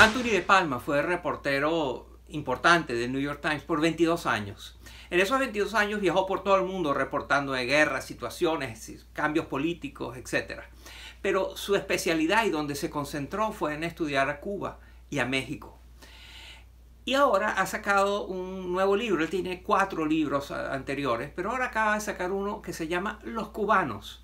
Anthony De Palma fue reportero importante del New York Times por 22 años. En esos 22 años viajó por todo el mundo reportando de guerras, situaciones, cambios políticos, etc. Pero su especialidad y donde se concentró fue en estudiar a Cuba y a México. Y ahora ha sacado un nuevo libro, él tiene cuatro libros anteriores, pero ahora acaba de sacar uno que se llama Los cubanos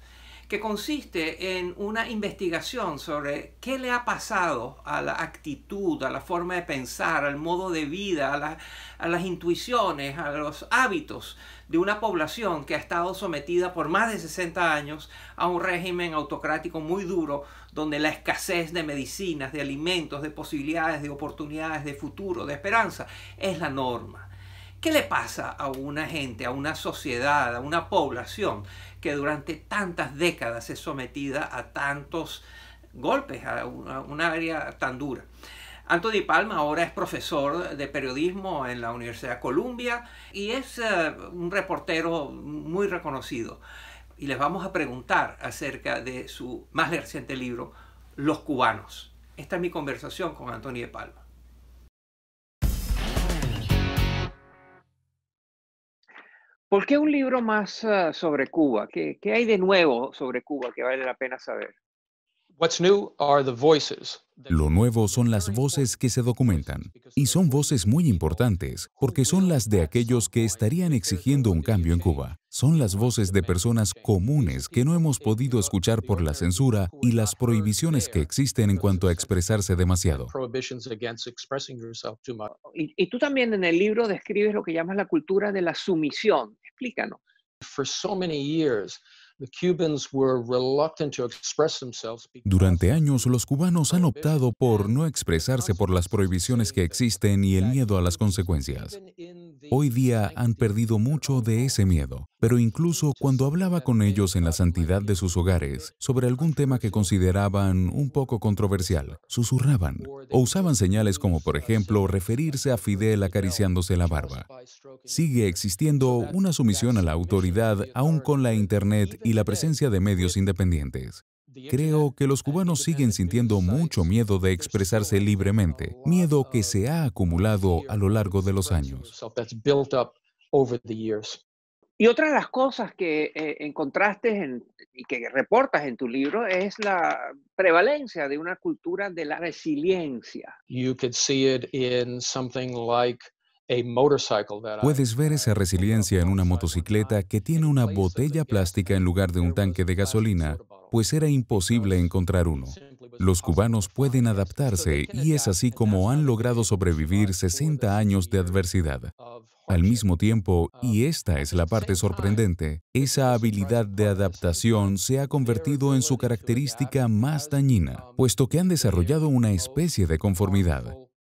que consiste en una investigación sobre qué le ha pasado a la actitud, a la forma de pensar, al modo de vida, a, a las intuiciones, a los hábitos de una población que ha estado sometida por más de 60 años a un régimen autocrático muy duro, donde la escasez de medicinas, de alimentos, de posibilidades, de oportunidades, de futuro, de esperanza, es la norma. ¿Qué le pasa a una gente, a una sociedad, a una población que durante tantas décadas es sometida a tantos golpes, a un área tan dura? Anthony Palma ahora es profesor de periodismo en la Universidad de Columbia y es eh, un reportero muy reconocido. Y les vamos a preguntar acerca de su más reciente libro, Los cubanos. Esta es mi conversación con Anthony Palma. ¿Por qué un libro más ah, sobre Cuba? ¿Qué, ¿Qué, hay de nuevo sobre Cuba que vale la pena saber? Lo nuevo son las voces que se documentan, y son voces muy importantes, porque son las de aquellos que estarían exigiendo un cambio en Cuba. Son las voces de personas comunes que no hemos podido escuchar por la censura y las prohibiciones que existen en cuanto a expresarse demasiado. Y, tú también en el libro describes lo que llamas la cultura de la sumisión. Explícanos. Durante años los cubanos han optado por no expresarse por las prohibiciones que existen y el miedo a las consecuencias. Hoy día han perdido mucho de ese miedo, pero incluso cuando hablaba con ellos en la santidad de sus hogares sobre algún tema que consideraban un poco controversial, susurraban o usaban señales como por ejemplo referirse a Fidel acariciándose la barba. Sigue existiendo una sumisión a la autoridad aún con la Internet y la presencia de medios independientes. Creo que los cubanos siguen sintiendo mucho miedo de expresarse libremente, miedo que se ha acumulado a lo largo de los años. Y otra de las cosas que eh, encontraste y que reportas en tu libro es la prevalencia de una cultura de la resiliencia. Puedes ver esa resiliencia en una motocicleta que tiene una botella plástica en lugar de un tanque de gasolina pues era imposible encontrar uno. Los cubanos pueden adaptarse y es así como han logrado sobrevivir 60 años de adversidad. Al mismo tiempo, y esta es la parte sorprendente, esa habilidad de adaptación se ha convertido en su característica más dañina, puesto que han desarrollado una especie de conformidad.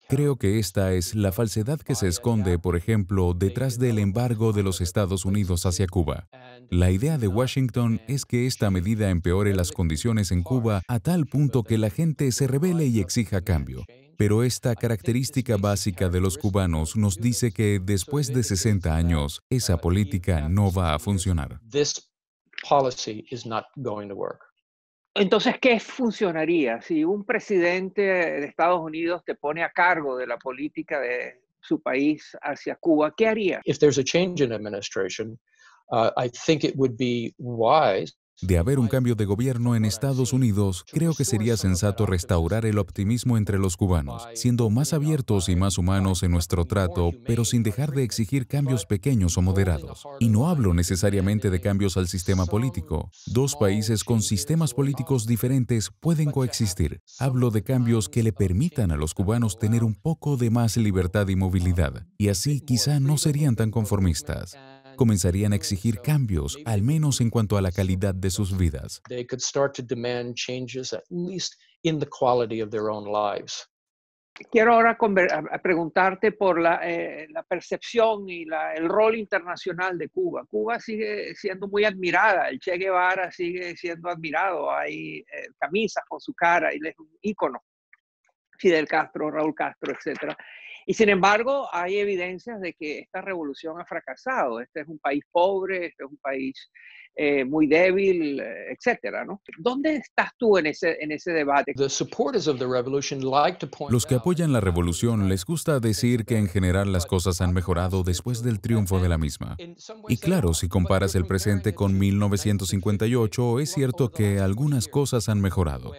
Creo que esta es la falsedad que se esconde, por ejemplo, detrás del embargo de los Estados Unidos hacia Cuba. La idea de Washington es que esta medida empeore las condiciones en Cuba a tal punto que la gente se revele y exija cambio. Pero esta característica básica de los cubanos nos dice que después de 60 años, esa política no va a funcionar. Entonces, ¿qué funcionaría si un presidente de Estados Unidos te pone a cargo de la política de su país hacia Cuba? ¿Qué haría? If there's a change in administration, uh, I think it would be wise de haber un cambio de gobierno en Estados Unidos, creo que sería sensato restaurar el optimismo entre los cubanos, siendo más abiertos y más humanos en nuestro trato, pero sin dejar de exigir cambios pequeños o moderados. Y no hablo necesariamente de cambios al sistema político. Dos países con sistemas políticos diferentes pueden coexistir. Hablo de cambios que le permitan a los cubanos tener un poco de más libertad y movilidad, y así quizá no serían tan conformistas comenzarían a exigir cambios, al menos en cuanto a la calidad de sus vidas. Quiero ahora preguntarte por eh, la, percepción y la, el rol internacional de Cuba. Cuba sigue siendo muy admirada, el Che Guevara sigue siendo admirado, hay eh, camisas con su cara, y es un ícono, Fidel Castro, Raúl Castro, etc. Y sin embargo, hay evidencias de que esta revolución ha fracasado. Este es un país pobre, este es un país eh, muy débil, eh, etcétera, ¿Dónde estás tú en ese, en ese debate? Los que apoyan la revolución les gusta decir que en general las cosas han mejorado después del triunfo de la misma. Y claro, si comparas el presente con 1958, es cierto que algunas cosas han mejorado.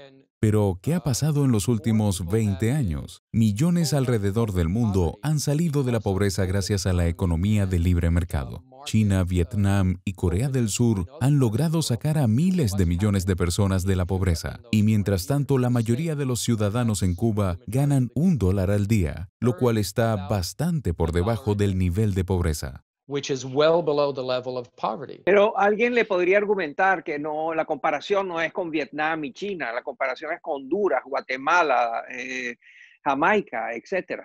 Pero, ¿qué ha pasado en los últimos 20 años? Millones alrededor del mundo han salido de la pobreza gracias a la economía de libre mercado. China, Vietnam y Corea del Sur han logrado sacar a miles de millones de personas de la pobreza. Y mientras tanto, la mayoría de los ciudadanos en Cuba ganan un dólar al día, lo cual está bastante por debajo del nivel de pobreza. Pero alguien le podría argumentar que no, la comparación no es con Vietnam y China, la comparación es con Honduras, Guatemala, eh, Jamaica, etc.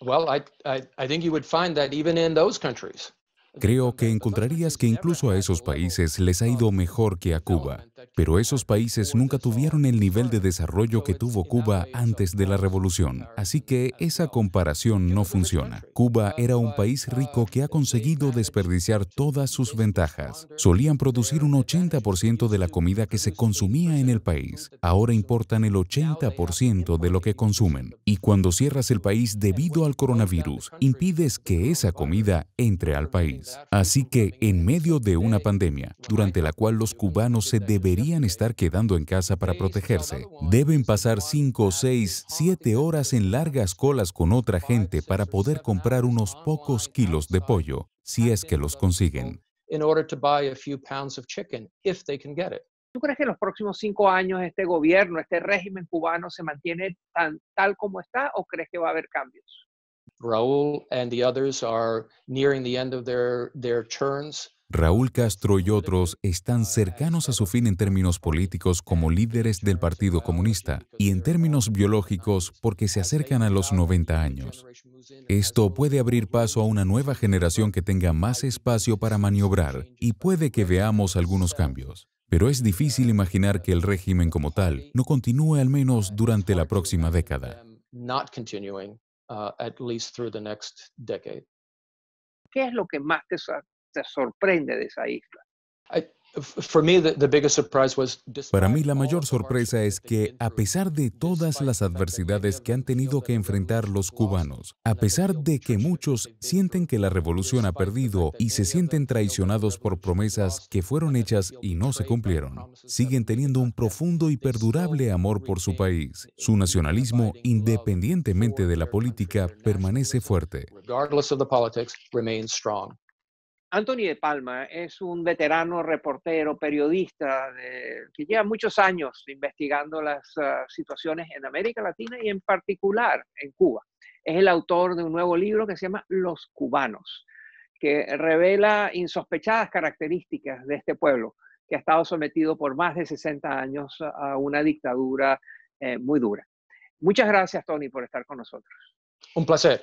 Well, I think you would find that even in those countries. Creo que encontrarías que incluso a esos países les ha ido mejor que a Cuba pero esos países nunca tuvieron el nivel de desarrollo que tuvo Cuba antes de la revolución, así que esa comparación no funciona. Cuba era un país rico que ha conseguido desperdiciar todas sus ventajas. Solían producir un 80% de la comida que se consumía en el país. Ahora importan el 80% de lo que consumen. Y cuando cierras el país debido al coronavirus, impides que esa comida entre al país. Así que en medio de una pandemia, durante la cual los cubanos se deberían deberían estar quedando en casa para protegerse, deben pasar 5, 6, 7 horas en largas colas con otra gente para poder comprar unos pocos kilos de pollo, si es que los consiguen. ¿Tú crees que en los próximos cinco años este gobierno, este régimen cubano se mantiene tan, tal como está o crees que va a haber cambios? Raúl y los others están nearing the end of their, their Raúl Castro y otros están cercanos a su fin en términos políticos como líderes del Partido Comunista y en términos biológicos porque se acercan a los 90 años. Esto puede abrir paso a una nueva generación que tenga más espacio para maniobrar y puede que veamos algunos cambios. Pero es difícil imaginar que el régimen como tal no continúe al menos durante la próxima década. Uh, ¿Qué es lo que más te, sorprende de esa isla. Para mí la mayor sorpresa es que, a pesar de todas las adversidades que han tenido que enfrentar los cubanos, a pesar de que muchos sienten que la revolución ha perdido y se sienten traicionados por promesas que fueron hechas y no se cumplieron, siguen teniendo un profundo y perdurable amor por su país. Su nacionalismo, independientemente de la política, permanece fuerte. Anthony de Palma ¿eh? es un veterano reportero, periodista, que lleva muchos años investigando las ah, situaciones en América Latina y en particular en Cuba. Es el autor de un nuevo libro que se llama Los cubanos, que revela insospechadas características de este pueblo que ha estado sometido por más de 60 años a una dictadura eh, muy dura. Muchas gracias, Tony, por estar con nosotros. Un placer.